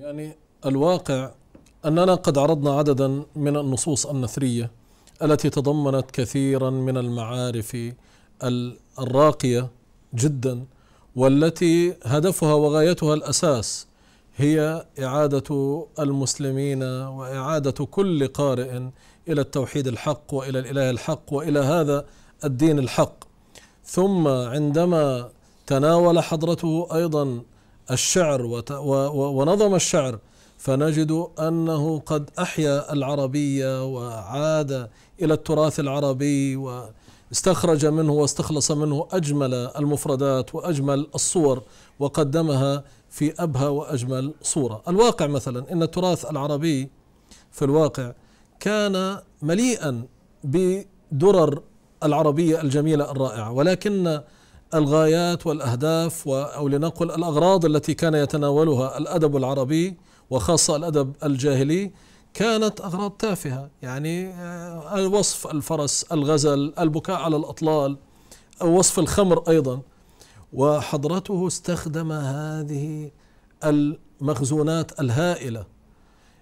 يعني الواقع أننا قد عرضنا عددا من النصوص النثرية التي تضمنت كثيرا من المعارف الراقية جدا والتي هدفها وغايتها الأساس هي إعادة المسلمين وإعادة كل قارئ إلى التوحيد الحق وإلى الإله الحق وإلى هذا الدين الحق ثم عندما تناول حضرته أيضا الشعر ونظم الشعر فنجد انه قد احيا العربيه وعاد الى التراث العربي واستخرج منه واستخلص منه اجمل المفردات واجمل الصور وقدمها في ابهى واجمل صوره. الواقع مثلا ان التراث العربي في الواقع كان مليئا بدرر العربيه الجميله الرائعه ولكن الغايات والأهداف أو لنقل الأغراض التي كان يتناولها الأدب العربي وخاصة الأدب الجاهلي كانت أغراض تافهة يعني آه، وصف الفرس الغزل البكاء على الأطلال أو وصف الخمر أيضا وحضرته استخدم هذه المخزونات الهائلة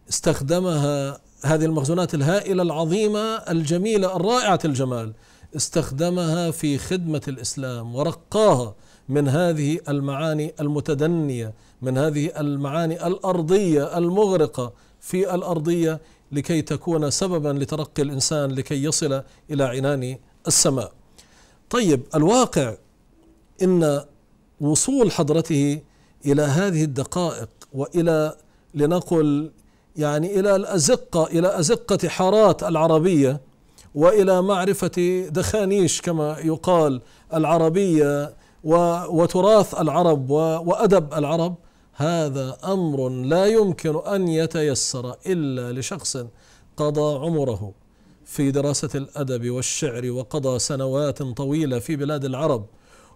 استخدمها هذه المخزونات الهائلة العظيمة الجميلة الرائعة الجمال استخدمها في خدمة الإسلام ورقاها من هذه المعاني المتدنية من هذه المعاني الأرضية المغرقة في الأرضية لكي تكون سببا لترقي الإنسان لكي يصل إلى عنان السماء طيب الواقع إن وصول حضرته إلى هذه الدقائق وإلى لنقل يعني إلى الأزقة إلى أزقة حارات العربية والى معرفه دخانيش كما يقال العربيه وتراث العرب وادب العرب هذا امر لا يمكن ان يتيسر الا لشخص قضى عمره في دراسه الادب والشعر وقضى سنوات طويله في بلاد العرب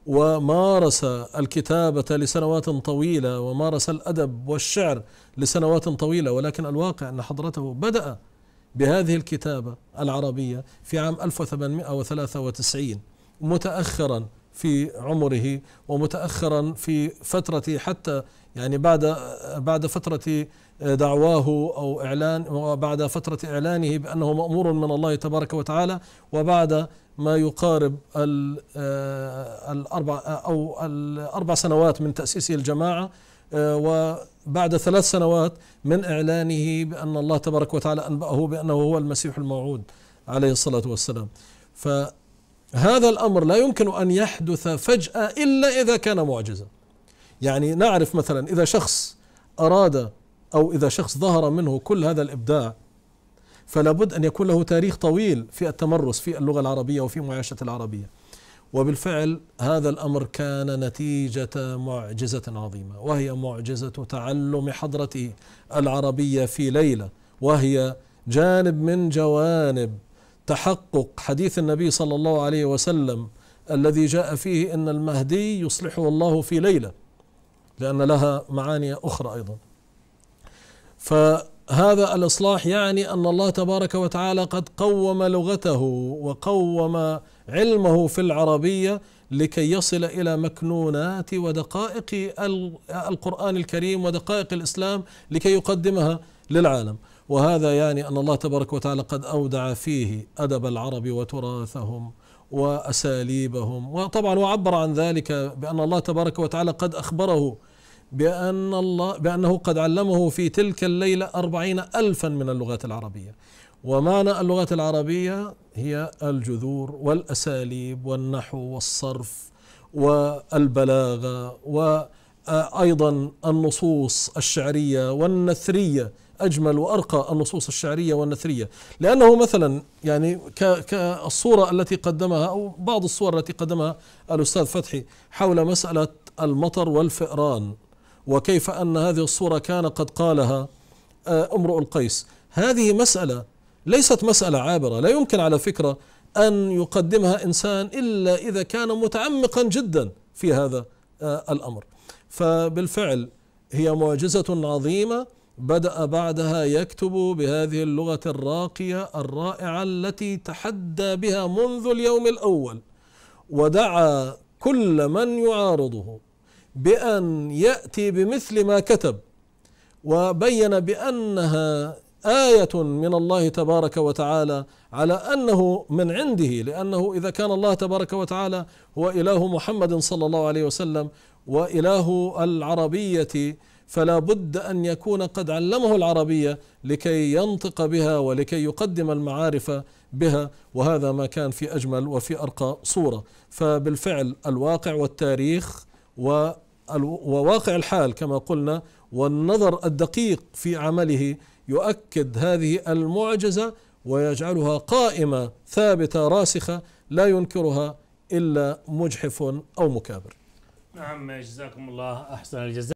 ومارس الكتابه لسنوات طويله ومارس الادب والشعر لسنوات طويله ولكن الواقع ان حضرته بدا بهذه الكتابة العربية في عام 1893 متأخرا في عمره ومتأخرا في فترة حتى يعني بعد بعد فترة دعواه أو إعلان وبعد فترة إعلانه بأنه مأمور من الله تبارك وتعالى وبعد ما يقارب آه، الأربع أو الأربع سنوات من تأسيسه الجماعة آه، و بعد ثلاث سنوات من إعلانه بأن الله تبارك وتعالى أنبأه بأنه هو المسيح الموعود عليه الصلاة والسلام فهذا الأمر لا يمكن أن يحدث فجأة إلا إذا كان معجزا يعني نعرف مثلا إذا شخص أراد أو إذا شخص ظهر منه كل هذا الإبداع فلا بد أن يكون له تاريخ طويل في التمرس في اللغة العربية وفي معاشة العربية وبالفعل هذا الامر كان نتيجه معجزه عظيمه وهي معجزه تعلم حضره العربيه في ليله وهي جانب من جوانب تحقق حديث النبي صلى الله عليه وسلم الذي جاء فيه ان المهدي يصلحه الله في ليله لان لها معاني اخرى ايضا ف هذا الاصلاح يعني ان الله تبارك وتعالى قد قوم لغته وقوم علمه في العربيه لكي يصل الى مكنونات ودقائق القران الكريم ودقائق الاسلام لكي يقدمها للعالم وهذا يعني ان الله تبارك وتعالى قد اودع فيه ادب العرب وتراثهم واساليبهم وطبعا وعبر عن ذلك بان الله تبارك وتعالى قد اخبره بأن الله بأنه قد علمه في تلك الليلة أربعين ألفا من اللغات العربية ومعنى اللغات العربية هي الجذور والأساليب والنحو والصرف والبلاغة وأيضا النصوص الشعرية والنثرية أجمل وأرقى النصوص الشعرية والنثرية لأنه مثلا يعني كالصورة التي قدمها أو بعض الصور التي قدمها الأستاذ فتحي حول مسألة المطر والفئران وكيف أن هذه الصورة كان قد قالها آه، امرؤ القيس هذه مسألة ليست مسألة عابرة لا يمكن على فكرة أن يقدمها إنسان إلا إذا كان متعمقا جدا في هذا آه، الأمر فبالفعل هي معجزة عظيمة بدأ بعدها يكتب بهذه اللغة الراقية الرائعة التي تحدى بها منذ اليوم الأول ودعا كل من يعارضه بأن يأتي بمثل ما كتب وبين بأنها آية من الله تبارك وتعالى على أنه من عنده لأنه إذا كان الله تبارك وتعالى هو إله محمد صلى الله عليه وسلم وإله العربية فلا بد أن يكون قد علمه العربية لكي ينطق بها ولكي يقدم المعارف بها وهذا ما كان في أجمل وفي أرقى صورة فبالفعل الواقع والتاريخ وواقع الحال كما قلنا والنظر الدقيق في عمله يؤكد هذه المعجزه ويجعلها قائمه ثابته راسخه لا ينكرها الا مجحف او مكابر. نعم جزاكم الله احسن الجزاء.